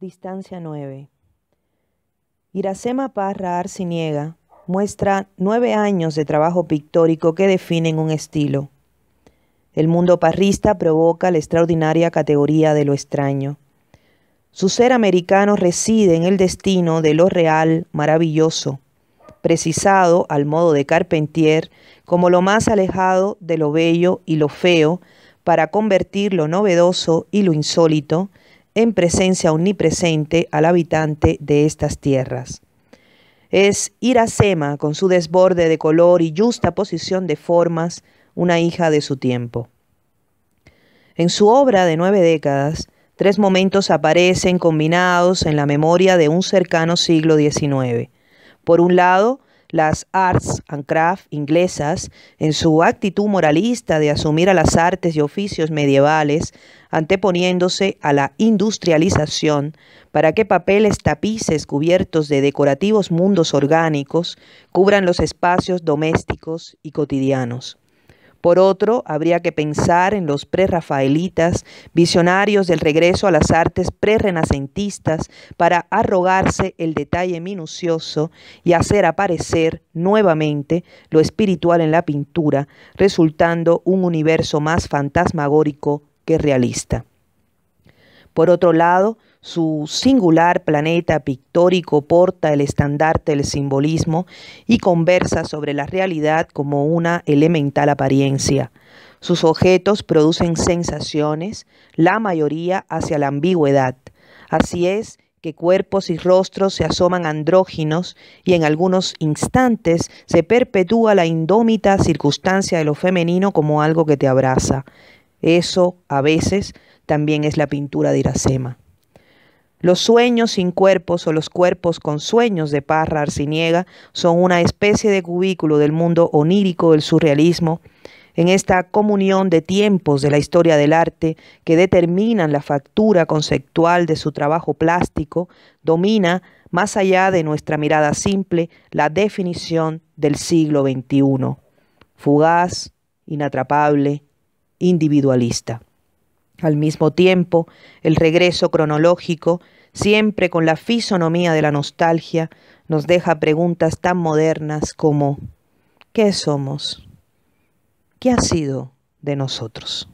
Distancia 9. Iracema Parra Arciniega muestra nueve años de trabajo pictórico que definen un estilo. El mundo parrista provoca la extraordinaria categoría de lo extraño. Su ser americano reside en el destino de lo real maravilloso, precisado al modo de Carpentier como lo más alejado de lo bello y lo feo para convertir lo novedoso y lo insólito en presencia omnipresente al habitante de estas tierras. Es Iracema, con su desborde de color y justa posición de formas, una hija de su tiempo. En su obra de nueve décadas, tres momentos aparecen combinados en la memoria de un cercano siglo XIX. Por un lado, las Arts and Craft inglesas, en su actitud moralista de asumir a las artes y oficios medievales, anteponiéndose a la industrialización, para que papeles tapices cubiertos de decorativos mundos orgánicos cubran los espacios domésticos y cotidianos. Por otro, habría que pensar en los prerrafaelitas, visionarios del regreso a las artes prerrenacentistas, para arrogarse el detalle minucioso y hacer aparecer nuevamente lo espiritual en la pintura, resultando un universo más fantasmagórico que realista. Por otro lado, su singular planeta pictórico porta el estandarte del simbolismo y conversa sobre la realidad como una elemental apariencia. Sus objetos producen sensaciones, la mayoría hacia la ambigüedad. Así es que cuerpos y rostros se asoman andróginos y en algunos instantes se perpetúa la indómita circunstancia de lo femenino como algo que te abraza. Eso, a veces, también es la pintura de Iracema. Los sueños sin cuerpos o los cuerpos con sueños de Parra Arciniega son una especie de cubículo del mundo onírico del surrealismo, en esta comunión de tiempos de la historia del arte que determinan la factura conceptual de su trabajo plástico, domina, más allá de nuestra mirada simple, la definición del siglo XXI, fugaz, inatrapable, individualista. Al mismo tiempo, el regreso cronológico, siempre con la fisonomía de la nostalgia, nos deja preguntas tan modernas como ¿qué somos? ¿Qué ha sido de nosotros?